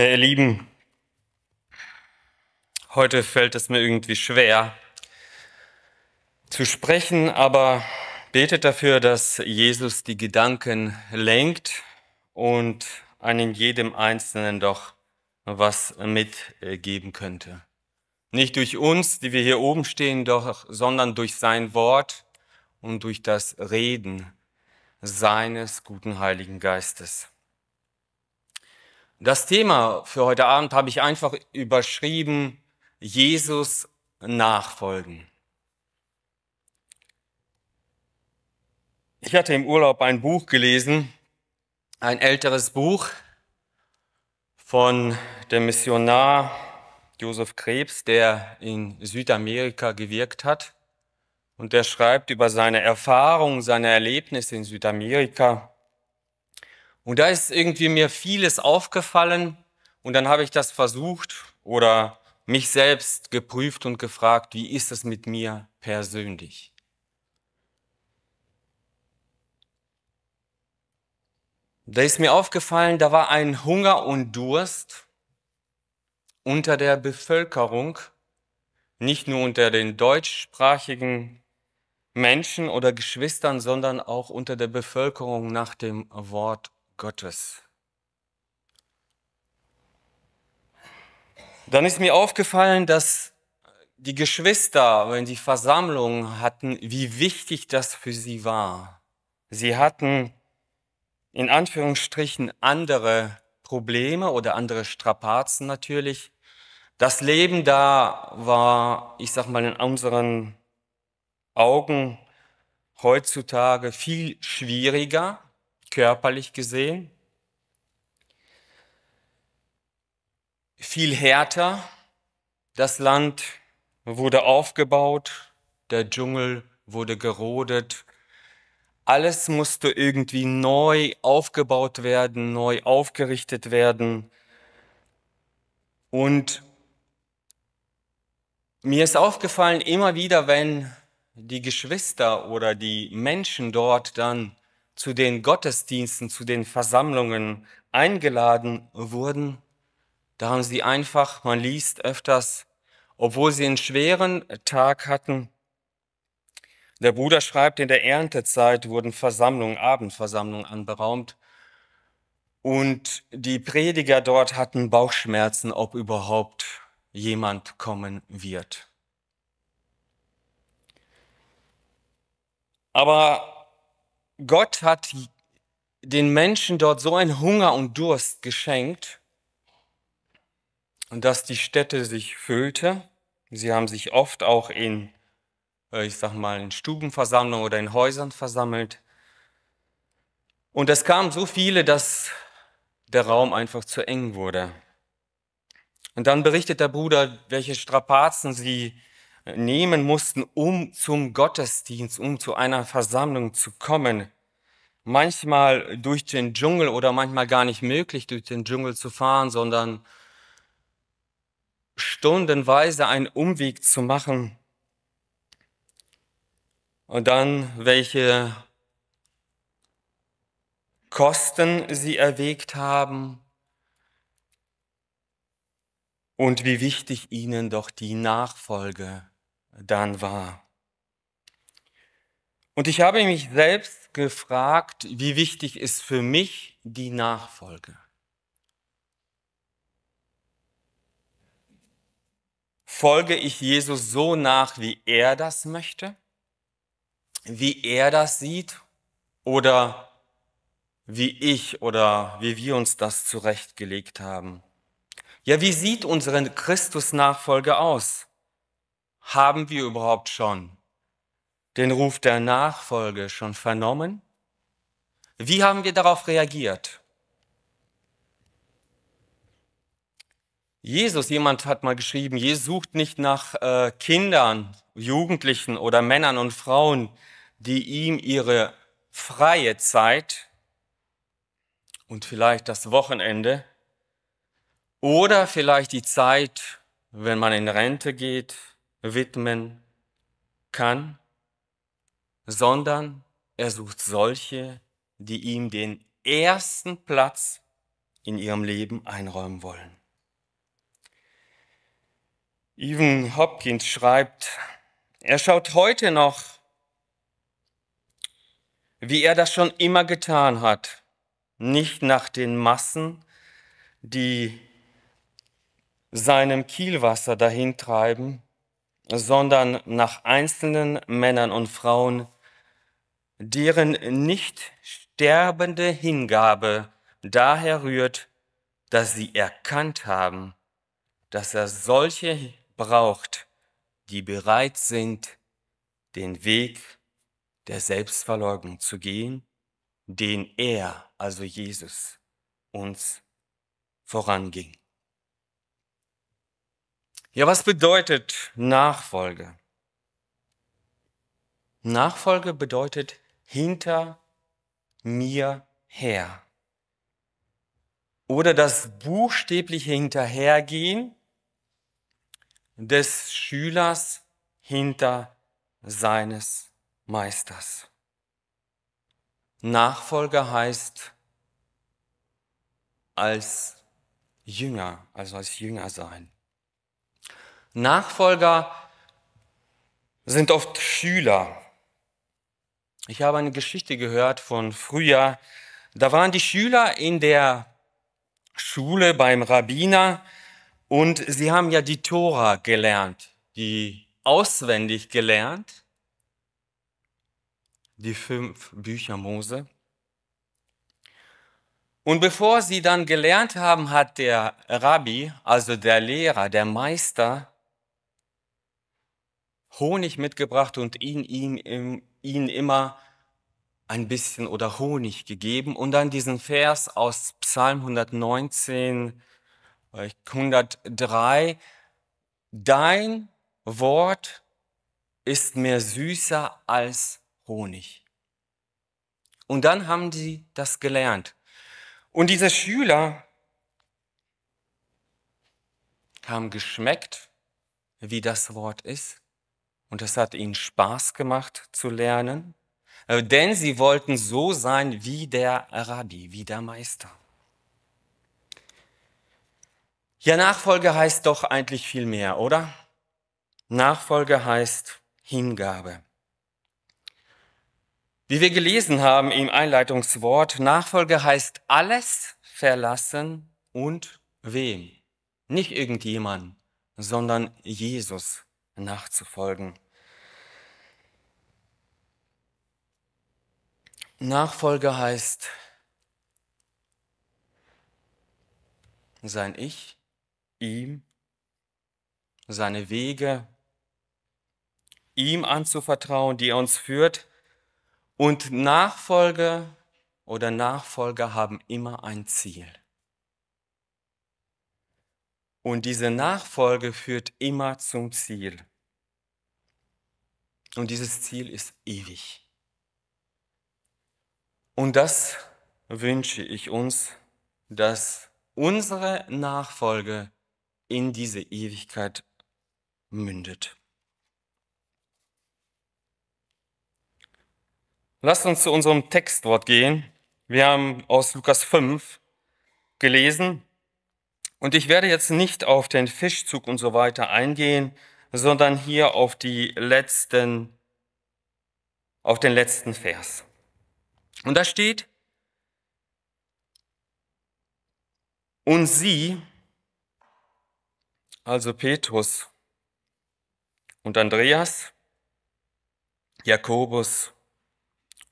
Hey, äh, ihr Lieben, heute fällt es mir irgendwie schwer zu sprechen, aber betet dafür, dass Jesus die Gedanken lenkt und einen jedem Einzelnen doch was mitgeben könnte. Nicht durch uns, die wir hier oben stehen, doch, sondern durch sein Wort und durch das Reden seines guten Heiligen Geistes. Das Thema für heute Abend habe ich einfach überschrieben, Jesus nachfolgen. Ich hatte im Urlaub ein Buch gelesen, ein älteres Buch von dem Missionar Josef Krebs, der in Südamerika gewirkt hat. Und der schreibt über seine Erfahrungen, seine Erlebnisse in Südamerika. Und da ist irgendwie mir vieles aufgefallen und dann habe ich das versucht oder mich selbst geprüft und gefragt, wie ist es mit mir persönlich? Da ist mir aufgefallen, da war ein Hunger und Durst unter der Bevölkerung, nicht nur unter den deutschsprachigen Menschen oder Geschwistern, sondern auch unter der Bevölkerung nach dem Wort Gottes. Dann ist mir aufgefallen, dass die Geschwister, wenn sie Versammlungen hatten, wie wichtig das für sie war. Sie hatten in Anführungsstrichen andere Probleme oder andere Strapazen natürlich. Das Leben da war, ich sag mal, in unseren Augen heutzutage viel schwieriger körperlich gesehen, viel härter. Das Land wurde aufgebaut, der Dschungel wurde gerodet. Alles musste irgendwie neu aufgebaut werden, neu aufgerichtet werden. Und mir ist aufgefallen, immer wieder, wenn die Geschwister oder die Menschen dort dann zu den Gottesdiensten, zu den Versammlungen eingeladen wurden, da haben sie einfach, man liest öfters, obwohl sie einen schweren Tag hatten, der Bruder schreibt, in der Erntezeit wurden Versammlungen, Abendversammlungen anberaumt und die Prediger dort hatten Bauchschmerzen, ob überhaupt jemand kommen wird. Aber Gott hat den Menschen dort so einen Hunger und Durst geschenkt, dass die Städte sich füllte. Sie haben sich oft auch in, äh, ich sag mal, in Stubenversammlungen oder in Häusern versammelt. Und es kamen so viele, dass der Raum einfach zu eng wurde. Und dann berichtet der Bruder, welche Strapazen sie nehmen mussten, um zum Gottesdienst, um zu einer Versammlung zu kommen. Manchmal durch den Dschungel oder manchmal gar nicht möglich, durch den Dschungel zu fahren, sondern stundenweise einen Umweg zu machen. Und dann, welche Kosten sie erwägt haben, und wie wichtig ihnen doch die Nachfolge dann war. Und ich habe mich selbst gefragt, wie wichtig ist für mich die Nachfolge? Folge ich Jesus so nach, wie er das möchte, wie er das sieht oder wie ich oder wie wir uns das zurechtgelegt haben? Ja, wie sieht unsere Christusnachfolge aus? Haben wir überhaupt schon den Ruf der Nachfolge schon vernommen? Wie haben wir darauf reagiert? Jesus, jemand hat mal geschrieben, Jesus sucht nicht nach äh, Kindern, Jugendlichen oder Männern und Frauen, die ihm ihre freie Zeit und vielleicht das Wochenende oder vielleicht die Zeit, wenn man in Rente geht, widmen kann, sondern er sucht solche, die ihm den ersten Platz in ihrem Leben einräumen wollen. Even Hopkins schreibt, er schaut heute noch, wie er das schon immer getan hat, nicht nach den Massen, die seinem Kielwasser dahintreiben, sondern nach einzelnen Männern und Frauen, deren nicht sterbende Hingabe daher rührt, dass sie erkannt haben, dass er solche braucht, die bereit sind, den Weg der Selbstverleugnung zu gehen, den er, also Jesus, uns voranging. Ja, was bedeutet Nachfolge? Nachfolge bedeutet hinter mir her. Oder das buchstäbliche Hinterhergehen des Schülers hinter seines Meisters. Nachfolger heißt als Jünger, also als Jünger sein. Nachfolger sind oft Schüler. Ich habe eine Geschichte gehört von früher. Da waren die Schüler in der Schule beim Rabbiner und sie haben ja die Tora gelernt, die auswendig gelernt, die fünf Bücher Mose. Und bevor sie dann gelernt haben, hat der Rabbi, also der Lehrer, der Meister, Honig mitgebracht und ihn, ihm, ihn immer ein bisschen oder Honig gegeben und dann diesen Vers aus Psalm 119, 103, äh, dein Wort ist mir süßer als Honig. Und dann haben sie das gelernt. Und diese Schüler haben geschmeckt, wie das Wort ist und es hat ihnen Spaß gemacht zu lernen, äh, denn sie wollten so sein wie der Rabbi, wie der Meister. Ja, Nachfolge heißt doch eigentlich viel mehr, oder? Nachfolge heißt Hingabe. Wie wir gelesen haben im Einleitungswort, Nachfolge heißt alles verlassen und wem? Nicht irgendjemand, sondern Jesus nachzufolgen. Nachfolge heißt sein Ich, ihm, seine Wege, ihm anzuvertrauen, die er uns führt. Und Nachfolge oder Nachfolger haben immer ein Ziel. Und diese Nachfolge führt immer zum Ziel. Und dieses Ziel ist ewig. Und das wünsche ich uns, dass unsere Nachfolge in diese Ewigkeit mündet. Lasst uns zu unserem Textwort gehen. Wir haben aus Lukas 5 gelesen. Und ich werde jetzt nicht auf den Fischzug und so weiter eingehen, sondern hier auf die letzten, auf den letzten Vers. Und da steht, und sie, also Petrus und Andreas, Jakobus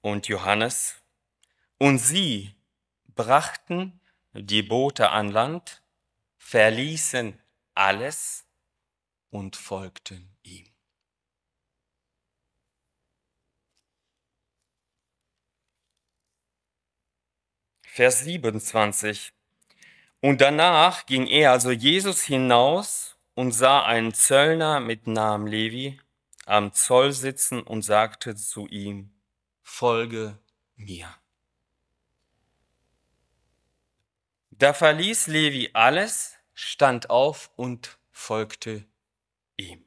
und Johannes, und sie brachten die Boote an Land, verließen alles und folgten ihm. Vers 27. Und danach ging er, also Jesus, hinaus und sah einen Zöllner mit Namen Levi am Zoll sitzen und sagte zu ihm, Folge mir. Da verließ Levi alles, stand auf und folgte ihm.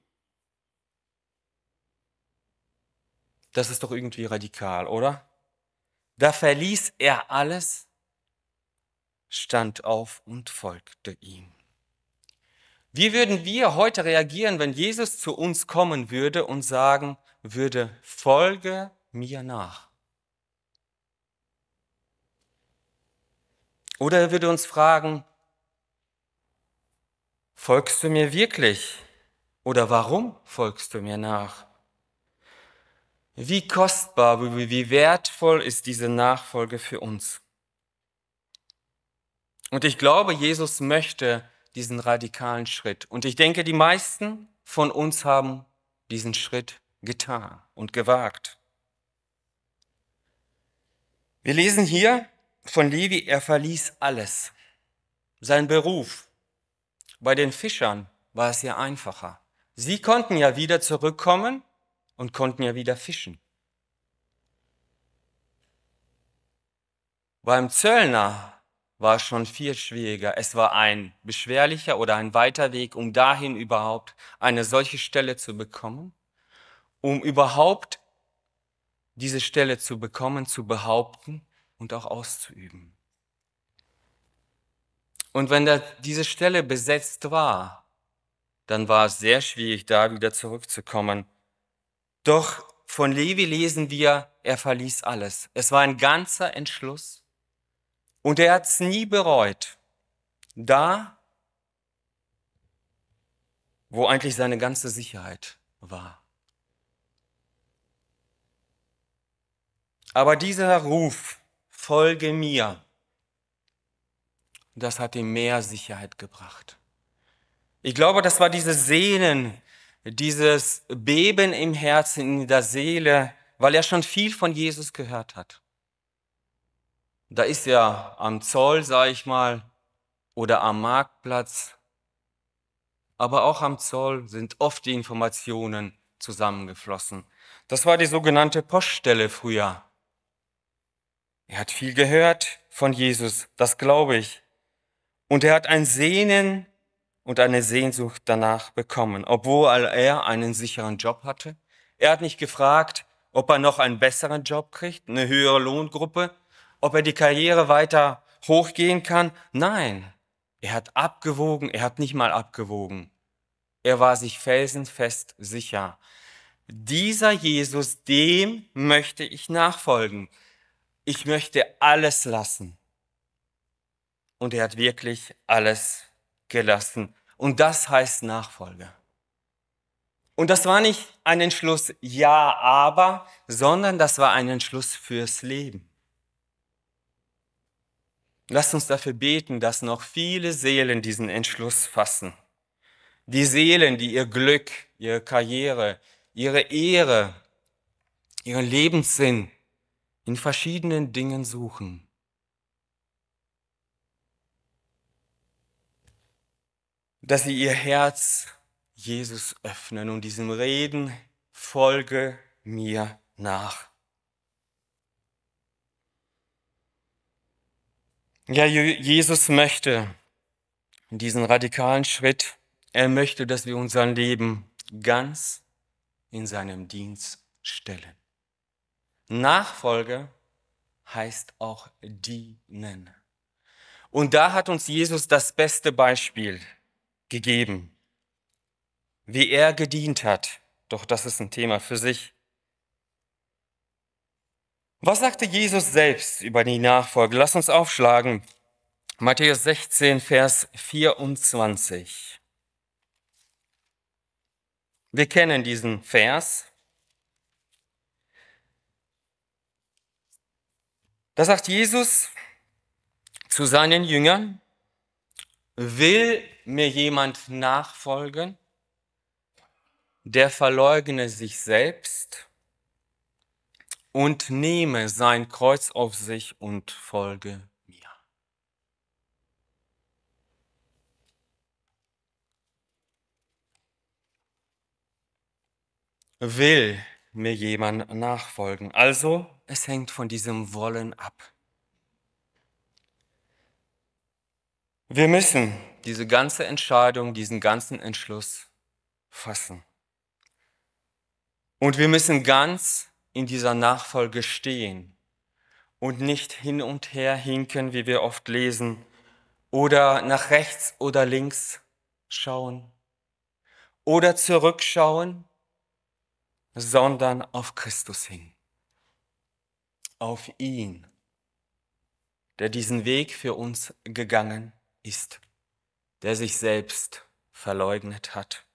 Das ist doch irgendwie radikal, oder? Da verließ er alles, stand auf und folgte ihm. Wie würden wir heute reagieren, wenn Jesus zu uns kommen würde und sagen würde, folge mir nach? Oder er würde uns fragen, folgst du mir wirklich? Oder warum folgst du mir nach? Wie kostbar, wie wertvoll ist diese Nachfolge für uns? Und ich glaube, Jesus möchte diesen radikalen Schritt. Und ich denke, die meisten von uns haben diesen Schritt getan und gewagt. Wir lesen hier von Levi, er verließ alles. Sein Beruf. Bei den Fischern war es ja einfacher. Sie konnten ja wieder zurückkommen und konnten ja wieder fischen. Beim Zöllner war es schon viel schwieriger. Es war ein beschwerlicher oder ein weiter Weg, um dahin überhaupt eine solche Stelle zu bekommen, um überhaupt diese Stelle zu bekommen, zu behaupten und auch auszuüben. Und wenn da diese Stelle besetzt war, dann war es sehr schwierig, da wieder zurückzukommen. Doch von Levi lesen wir, er verließ alles. Es war ein ganzer Entschluss und er hat es nie bereut. Da, wo eigentlich seine ganze Sicherheit war. Aber dieser Ruf, folge mir, das hat ihm mehr Sicherheit gebracht. Ich glaube, das war dieses Sehnen, dieses Beben im Herzen, in der Seele, weil er schon viel von Jesus gehört hat. Da ist er am Zoll, sag ich mal, oder am Marktplatz. Aber auch am Zoll sind oft die Informationen zusammengeflossen. Das war die sogenannte Poststelle früher. Er hat viel gehört von Jesus, das glaube ich. Und er hat ein Sehnen und eine Sehnsucht danach bekommen, obwohl er einen sicheren Job hatte. Er hat nicht gefragt, ob er noch einen besseren Job kriegt, eine höhere Lohngruppe, ob er die Karriere weiter hochgehen kann. Nein, er hat abgewogen, er hat nicht mal abgewogen. Er war sich felsenfest sicher. Dieser Jesus, dem möchte ich nachfolgen. Ich möchte alles lassen. Und er hat wirklich alles gelassen. Und das heißt Nachfolge. Und das war nicht ein Entschluss, ja, aber, sondern das war ein Entschluss fürs Leben. Lasst uns dafür beten, dass noch viele Seelen diesen Entschluss fassen. Die Seelen, die ihr Glück, ihre Karriere, ihre Ehre, ihren Lebenssinn in verschiedenen Dingen suchen dass sie ihr Herz Jesus öffnen und diesem Reden, folge mir nach. Ja, Jesus möchte diesen radikalen Schritt. Er möchte, dass wir unser Leben ganz in seinem Dienst stellen. Nachfolge heißt auch dienen. Und da hat uns Jesus das beste Beispiel gegeben, wie er gedient hat. Doch das ist ein Thema für sich. Was sagte Jesus selbst über die Nachfolge? Lass uns aufschlagen. Matthäus 16, Vers 24. Wir kennen diesen Vers. Da sagt Jesus zu seinen Jüngern, Will mir jemand nachfolgen? Der verleugne sich selbst und nehme sein Kreuz auf sich und folge mir. Will mir jemand nachfolgen? Also, es hängt von diesem Wollen ab. Wir müssen diese ganze Entscheidung, diesen ganzen Entschluss fassen. Und wir müssen ganz in dieser Nachfolge stehen und nicht hin und her hinken, wie wir oft lesen, oder nach rechts oder links schauen oder zurückschauen, sondern auf Christus hin, auf ihn, der diesen Weg für uns gegangen ist, der sich selbst verleugnet hat.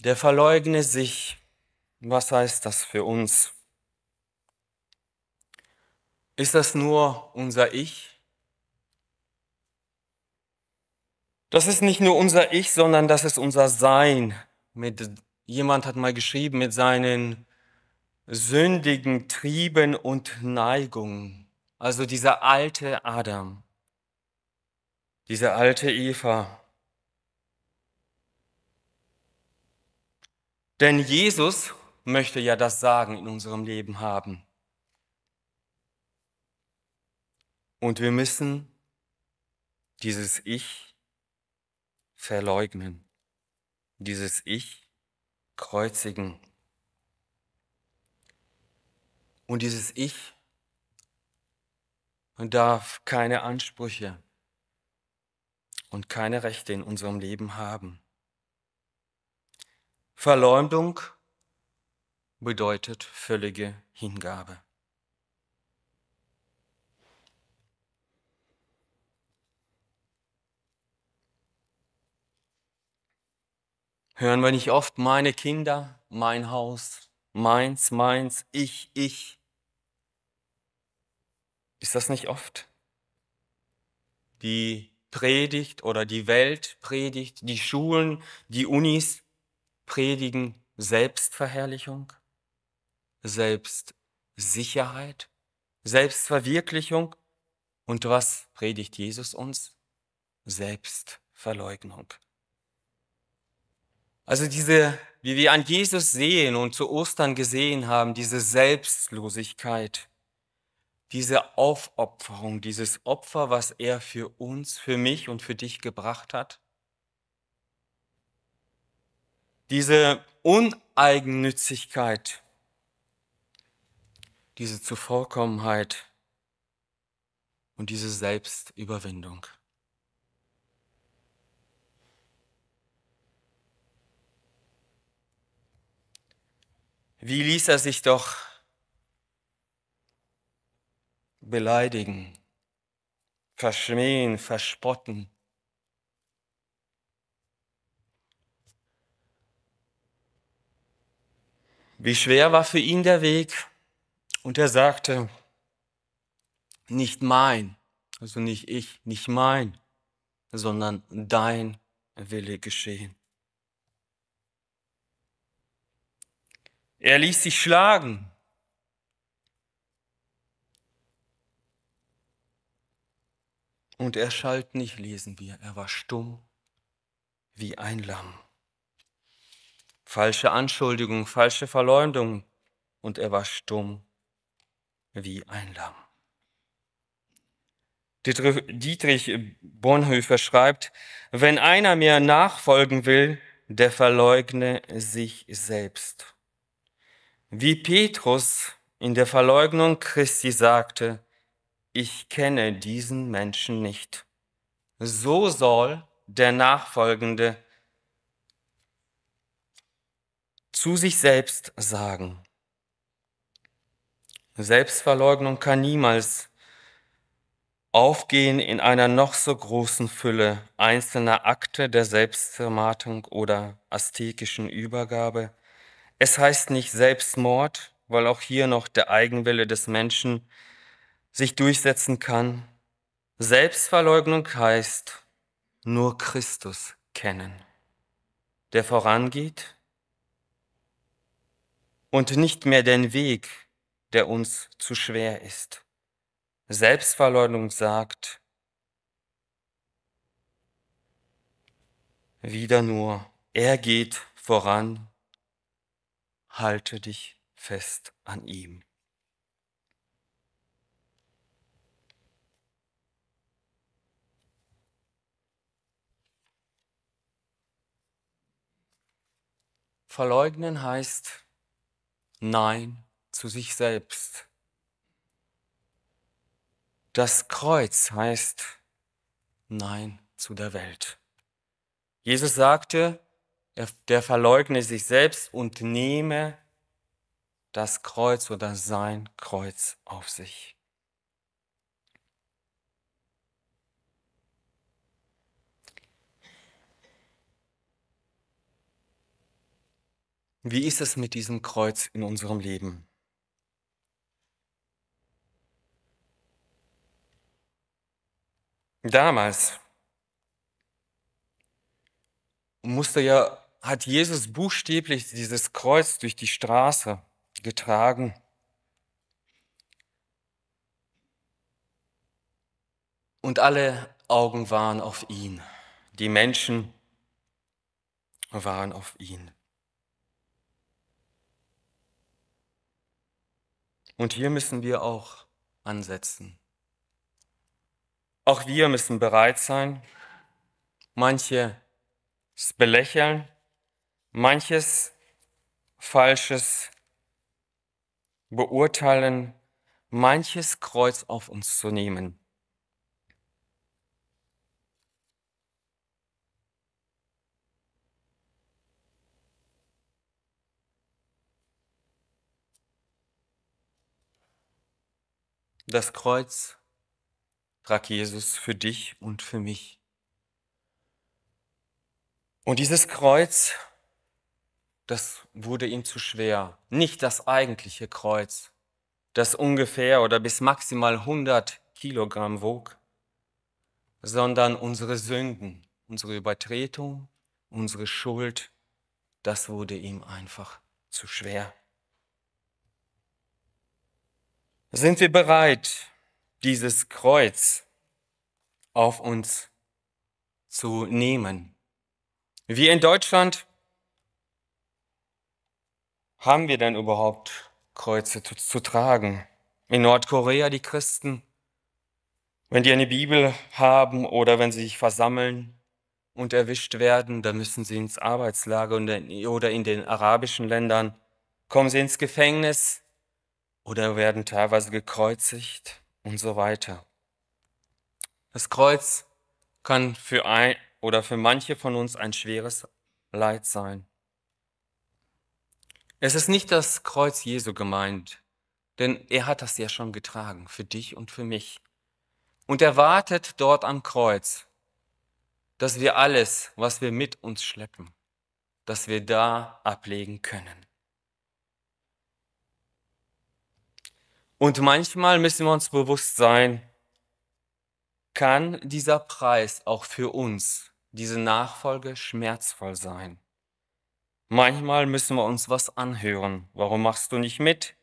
Der verleugne sich, was heißt das für uns? Ist das nur unser Ich? Das ist nicht nur unser Ich, sondern das ist unser Sein. Mit, jemand hat mal geschrieben, mit seinen sündigen Trieben und Neigungen. Also dieser alte Adam, diese alte Eva. Denn Jesus möchte ja das Sagen in unserem Leben haben. Und wir müssen dieses Ich verleugnen, dieses Ich kreuzigen. Und dieses Ich darf keine Ansprüche und keine Rechte in unserem Leben haben. Verleumdung bedeutet völlige Hingabe. Hören wir nicht oft meine Kinder, mein Haus, meins, meins, ich, ich. Ist das nicht oft? Die Predigt oder die Welt predigt, die Schulen, die Unis predigen Selbstverherrlichung, Selbstsicherheit, Selbstverwirklichung. Und was predigt Jesus uns? Selbstverleugnung. Also diese, wie wir an Jesus sehen und zu Ostern gesehen haben, diese Selbstlosigkeit, diese Aufopferung, dieses Opfer, was er für uns, für mich und für dich gebracht hat. Diese Uneigennützigkeit, diese Zuvorkommenheit und diese Selbstüberwindung. Wie ließ er sich doch beleidigen, verschmähen, verspotten. Wie schwer war für ihn der Weg? Und er sagte, nicht mein, also nicht ich, nicht mein, sondern dein Wille geschehen. Er ließ sich schlagen, Und er schalt nicht, lesen wir. Er war stumm wie ein Lamm. Falsche Anschuldigung, falsche Verleumdung. Und er war stumm wie ein Lamm. Dietrich Bonhoeffer schreibt, wenn einer mir nachfolgen will, der verleugne sich selbst. Wie Petrus in der Verleugnung Christi sagte, ich kenne diesen Menschen nicht. So soll der Nachfolgende zu sich selbst sagen. Selbstverleugnung kann niemals aufgehen in einer noch so großen Fülle einzelner Akte der Selbstzermartung oder aztekischen Übergabe. Es heißt nicht Selbstmord, weil auch hier noch der Eigenwille des Menschen sich durchsetzen kann. Selbstverleugnung heißt nur Christus kennen, der vorangeht und nicht mehr den Weg, der uns zu schwer ist. Selbstverleugnung sagt, wieder nur, er geht voran, halte dich fest an ihm. Verleugnen heißt Nein zu sich selbst. Das Kreuz heißt Nein zu der Welt. Jesus sagte, der verleugne sich selbst und nehme das Kreuz oder sein Kreuz auf sich. Wie ist es mit diesem Kreuz in unserem Leben? Damals musste ja, hat Jesus buchstäblich dieses Kreuz durch die Straße getragen. Und alle Augen waren auf ihn. Die Menschen waren auf ihn. Und hier müssen wir auch ansetzen. Auch wir müssen bereit sein, manches belächeln, manches Falsches beurteilen, manches Kreuz auf uns zu nehmen. Das Kreuz trag Jesus für dich und für mich. Und dieses Kreuz, das wurde ihm zu schwer. Nicht das eigentliche Kreuz, das ungefähr oder bis maximal 100 Kilogramm wog, sondern unsere Sünden, unsere Übertretung, unsere Schuld, das wurde ihm einfach zu schwer. Sind wir bereit, dieses Kreuz auf uns zu nehmen? Wir in Deutschland haben wir denn überhaupt Kreuze zu, zu, tragen? In Nordkorea die Christen, wenn die eine Bibel haben oder wenn sie sich versammeln und erwischt werden, dann müssen sie ins Arbeitslager oder in den arabischen Ländern, kommen sie ins Gefängnis oder werden teilweise gekreuzigt und so weiter. Das Kreuz kann für ein oder für manche von uns ein schweres Leid sein. Es ist nicht das Kreuz Jesu gemeint, denn er hat das ja schon getragen, für dich und für mich. Und er wartet dort am Kreuz, dass wir alles, was wir mit uns schleppen, dass wir da ablegen können. Und manchmal müssen wir uns bewusst sein, kann dieser Preis auch für uns, diese Nachfolge, schmerzvoll sein. Manchmal müssen wir uns was anhören. Warum machst du nicht mit?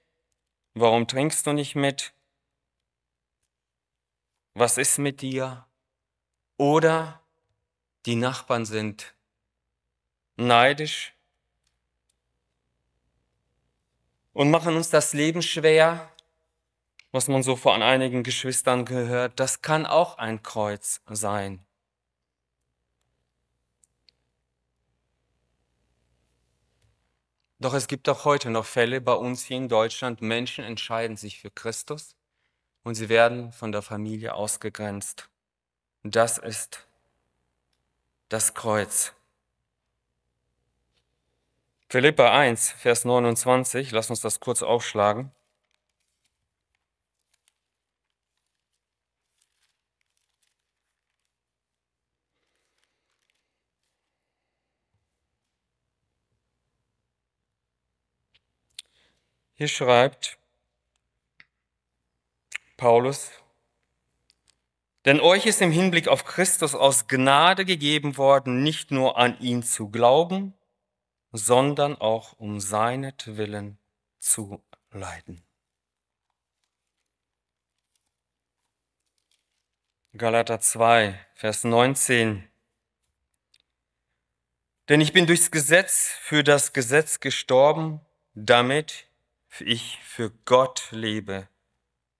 Warum trinkst du nicht mit? Was ist mit dir? Oder die Nachbarn sind neidisch und machen uns das Leben schwer was man so von einigen Geschwistern gehört, das kann auch ein Kreuz sein. Doch es gibt auch heute noch Fälle bei uns hier in Deutschland, Menschen entscheiden sich für Christus und sie werden von der Familie ausgegrenzt. das ist das Kreuz. Philippa 1, Vers 29, lass uns das kurz aufschlagen. Hier schreibt Paulus, denn euch ist im Hinblick auf Christus aus Gnade gegeben worden, nicht nur an ihn zu glauben, sondern auch um seinetwillen zu leiden. Galater 2, Vers 19. Denn ich bin durchs Gesetz für das Gesetz gestorben, damit ich für Gott lebe.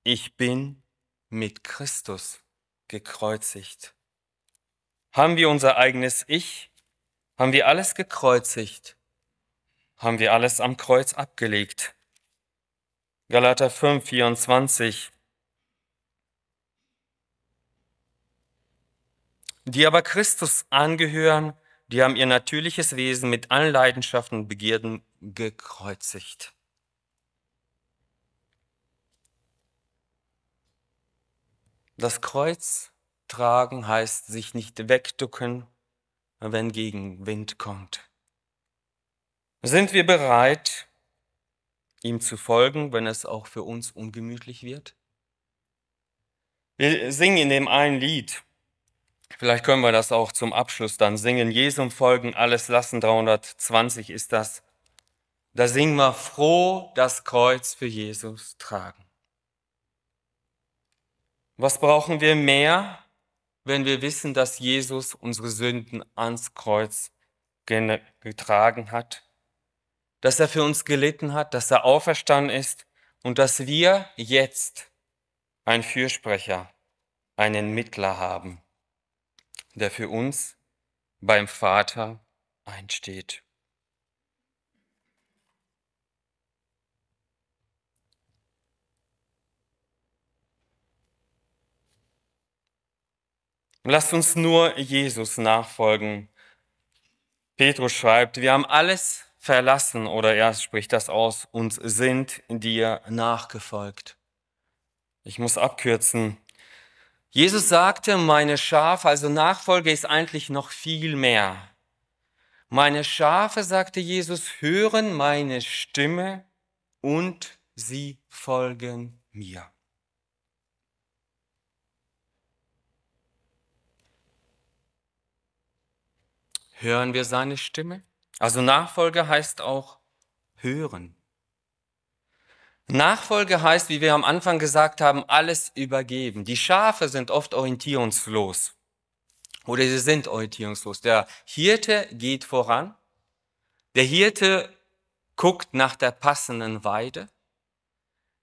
Ich bin mit Christus gekreuzigt. Haben wir unser eigenes Ich? Haben wir alles gekreuzigt? Haben wir alles am Kreuz abgelegt? Galater 5, 24. Die aber Christus angehören, die haben ihr natürliches Wesen mit allen Leidenschaften und Begierden gekreuzigt. Das Kreuz tragen heißt sich nicht wegducken, wenn Gegenwind kommt. Sind wir bereit, ihm zu folgen, wenn es auch für uns ungemütlich wird? Wir singen in dem einen Lied, vielleicht können wir das auch zum Abschluss dann singen, Jesum folgen, alles lassen, 320 ist das. Da singen wir froh das Kreuz für Jesus tragen. Was brauchen wir mehr, wenn wir wissen, dass Jesus unsere Sünden ans Kreuz getragen hat? Dass er für uns gelitten hat, dass er auferstanden ist und dass wir jetzt einen Fürsprecher, einen Mittler haben, der für uns beim Vater einsteht. Lasst uns nur Jesus nachfolgen. Petrus schreibt, wir haben alles verlassen oder er spricht das aus, und sind dir nachgefolgt. Ich muss abkürzen. Jesus sagte, meine Schafe, also Nachfolge ist eigentlich noch viel mehr. Meine Schafe, sagte Jesus, hören meine Stimme und sie folgen mir. Hören wir seine Stimme? Also Nachfolge heißt auch hören. Nachfolge heißt, wie wir am Anfang gesagt haben, alles übergeben. Die Schafe sind oft orientierungslos oder sie sind orientierungslos. Der Hirte geht voran, der Hirte guckt nach der passenden Weide,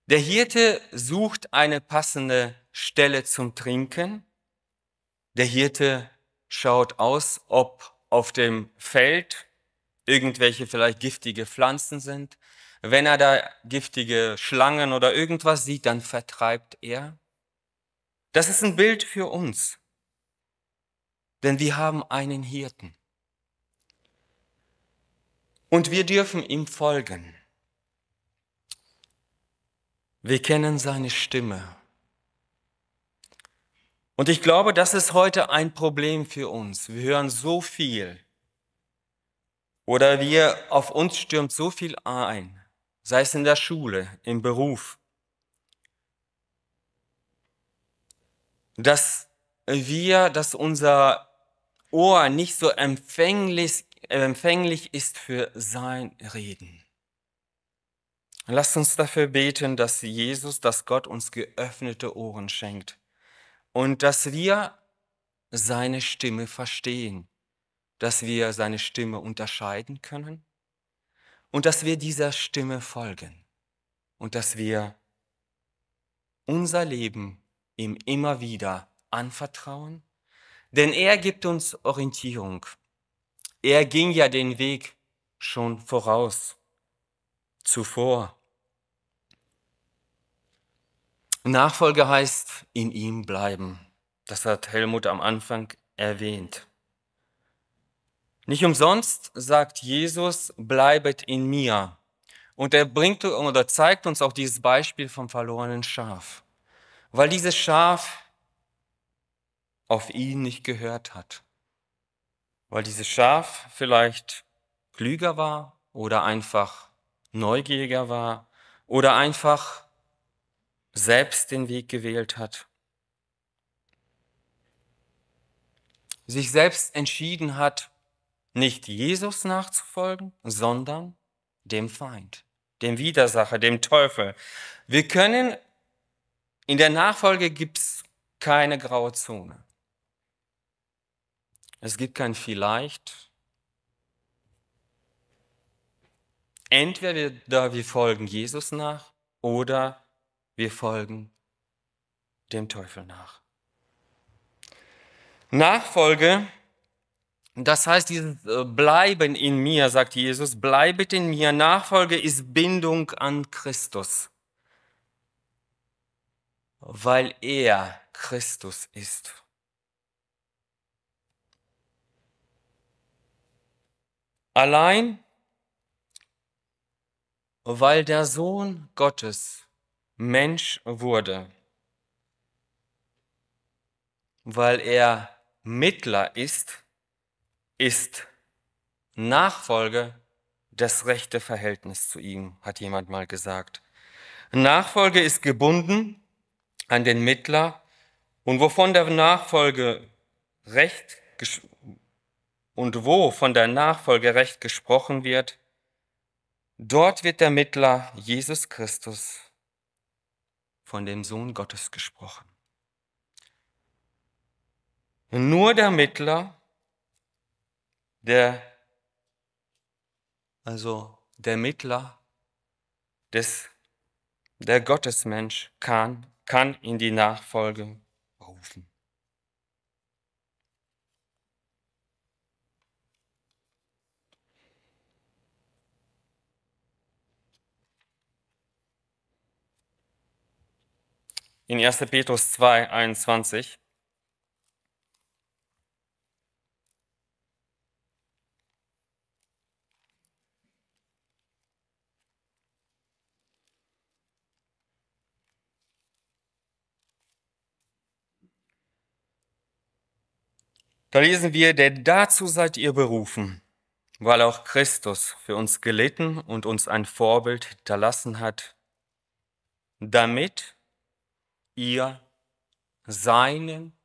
der Hirte sucht eine passende Stelle zum Trinken, der Hirte schaut aus, ob auf dem Feld irgendwelche vielleicht giftige Pflanzen sind. Wenn er da giftige Schlangen oder irgendwas sieht, dann vertreibt er. Das ist ein Bild für uns. Denn wir haben einen Hirten. Und wir dürfen ihm folgen. Wir kennen seine Stimme. Und ich glaube, das ist heute ein Problem für uns. Wir hören so viel oder wir, auf uns stürmt so viel ein, sei es in der Schule, im Beruf, dass wir, dass unser Ohr nicht so empfänglich, empfänglich ist für sein Reden. Lasst uns dafür beten, dass Jesus, dass Gott uns geöffnete Ohren schenkt und dass wir seine Stimme verstehen, dass wir seine Stimme unterscheiden können und dass wir dieser Stimme folgen und dass wir unser Leben ihm immer wieder anvertrauen, denn er gibt uns Orientierung. Er ging ja den Weg schon voraus, zuvor. Nachfolge heißt in ihm bleiben. Das hat Helmut am Anfang erwähnt. Nicht umsonst sagt Jesus, bleibet in mir. Und er bringt oder zeigt uns auch dieses Beispiel vom verlorenen Schaf. Weil dieses Schaf auf ihn nicht gehört hat. Weil dieses Schaf vielleicht klüger war oder einfach neugieriger war oder einfach selbst den Weg gewählt hat, sich selbst entschieden hat, nicht Jesus nachzufolgen, sondern dem Feind, dem Widersacher, dem Teufel. Wir können, in der Nachfolge gibt es keine graue Zone. Es gibt kein vielleicht. Entweder wir folgen Jesus nach oder wir folgen dem Teufel nach. Nachfolge, das heißt dieses äh, Bleiben in mir, sagt Jesus, bleibet in mir. Nachfolge ist Bindung an Christus, weil er Christus ist. Allein, weil der Sohn Gottes Mensch wurde, weil er Mittler ist, ist Nachfolge das rechte Verhältnis zu ihm, hat jemand mal gesagt. Nachfolge ist gebunden an den Mittler und wovon der Nachfolge recht und wo von der Nachfolge recht gesprochen wird, dort wird der Mittler Jesus Christus von dem Sohn Gottes gesprochen. Nur der Mittler, der, also der Mittler des, der Gottesmensch kann, kann in die Nachfolge rufen. in 1. Petrus 2, 21. Da lesen wir, denn dazu seid ihr berufen, weil auch Christus für uns gelitten und uns ein Vorbild hinterlassen hat, damit ihr seinen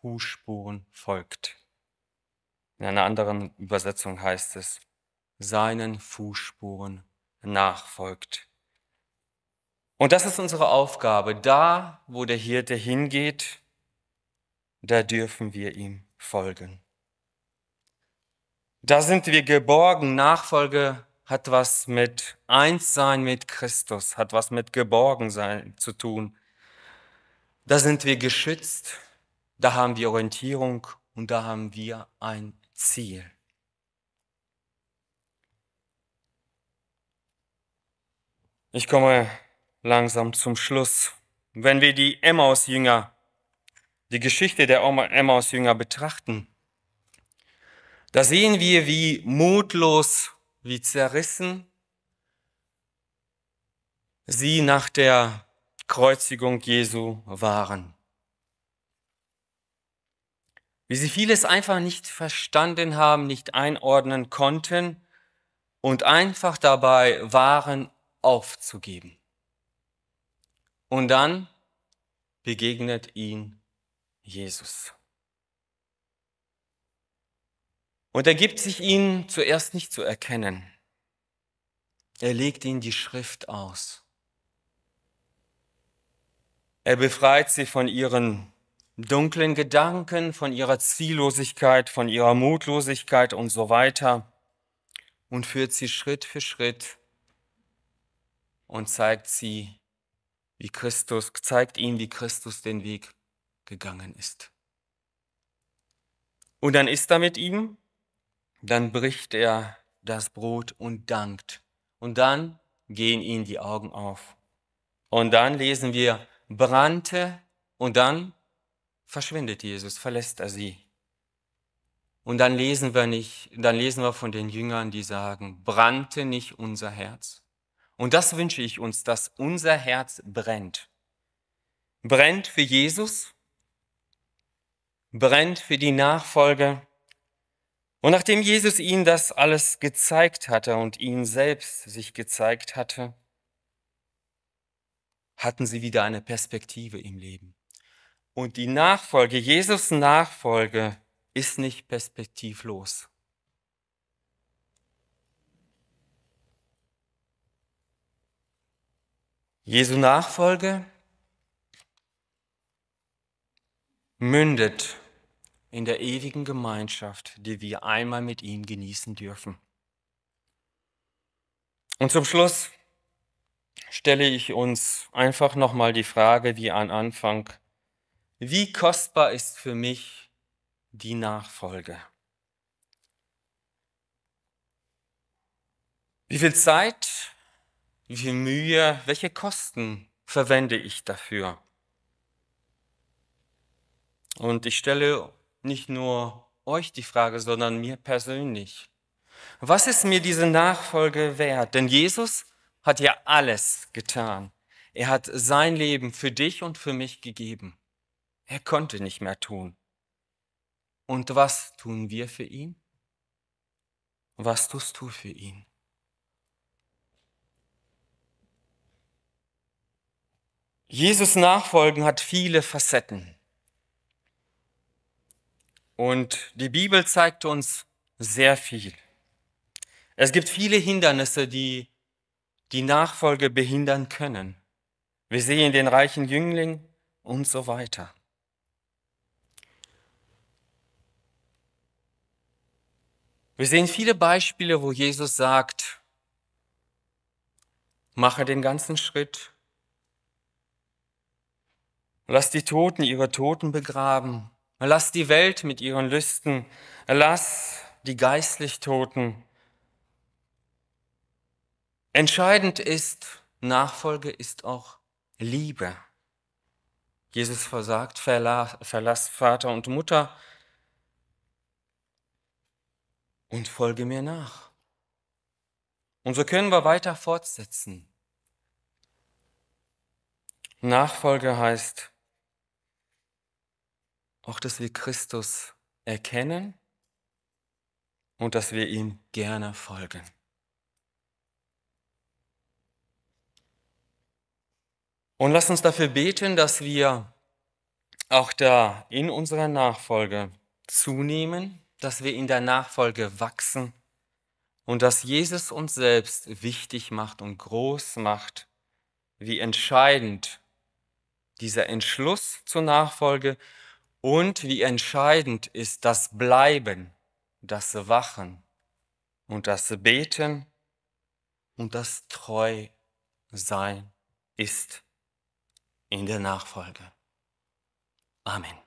Fußspuren folgt. In einer anderen Übersetzung heißt es, seinen Fußspuren nachfolgt. Und das ist unsere Aufgabe. Da, wo der Hirte hingeht, da dürfen wir ihm folgen. Da sind wir geborgen. Nachfolge hat was mit Einssein mit Christus, hat was mit Geborgensein zu tun. Da sind wir geschützt, da haben wir Orientierung und da haben wir ein Ziel. Ich komme langsam zum Schluss. Wenn wir die Emmaus-Jünger, die Geschichte der Emmaus-Jünger betrachten, da sehen wir, wie mutlos, wie zerrissen sie nach der Kreuzigung Jesu waren. Wie sie vieles einfach nicht verstanden haben, nicht einordnen konnten und einfach dabei waren, aufzugeben. Und dann begegnet ihn Jesus. Und er gibt sich ihnen zuerst nicht zu erkennen. Er legt ihnen die Schrift aus. Er befreit sie von ihren dunklen Gedanken, von ihrer Ziellosigkeit, von ihrer Mutlosigkeit und so weiter und führt sie Schritt für Schritt und zeigt sie, wie Christus, zeigt ihnen, wie Christus den Weg gegangen ist. Und dann ist er mit ihm, dann bricht er das Brot und dankt. Und dann gehen ihnen die Augen auf. Und dann lesen wir, brannte und dann verschwindet Jesus, verlässt er sie. Und dann lesen wir nicht, dann lesen wir von den Jüngern, die sagen, brannte nicht unser Herz? Und das wünsche ich uns, dass unser Herz brennt. Brennt für Jesus, brennt für die Nachfolge. Und nachdem Jesus ihnen das alles gezeigt hatte und ihnen selbst sich gezeigt hatte, hatten sie wieder eine Perspektive im Leben. Und die Nachfolge, Jesus Nachfolge, ist nicht perspektivlos. Jesu Nachfolge mündet in der ewigen Gemeinschaft, die wir einmal mit ihm genießen dürfen. Und zum Schluss stelle ich uns einfach nochmal die Frage wie am Anfang, wie kostbar ist für mich die Nachfolge? Wie viel Zeit, wie viel Mühe, welche Kosten verwende ich dafür? Und ich stelle nicht nur euch die Frage, sondern mir persönlich. Was ist mir diese Nachfolge wert? Denn Jesus hat ja alles getan. Er hat sein Leben für dich und für mich gegeben. Er konnte nicht mehr tun. Und was tun wir für ihn? Was tust du für ihn? Jesus nachfolgen hat viele Facetten. Und die Bibel zeigt uns sehr viel. Es gibt viele Hindernisse, die die Nachfolge behindern können. Wir sehen den reichen Jüngling und so weiter. Wir sehen viele Beispiele, wo Jesus sagt, mache den ganzen Schritt, lass die Toten ihre Toten begraben, lass die Welt mit ihren Lüsten, lass die geistlich Toten Entscheidend ist, Nachfolge ist auch Liebe. Jesus versagt, verlass, verlass Vater und Mutter und folge mir nach. Und so können wir weiter fortsetzen. Nachfolge heißt auch, dass wir Christus erkennen und dass wir ihm gerne folgen. Und lass uns dafür beten, dass wir auch da in unserer Nachfolge zunehmen, dass wir in der Nachfolge wachsen und dass Jesus uns selbst wichtig macht und groß macht, wie entscheidend dieser Entschluss zur Nachfolge und wie entscheidend ist das Bleiben, das Wachen und das Beten und das Treu sein ist in der Nachfolge. Amen.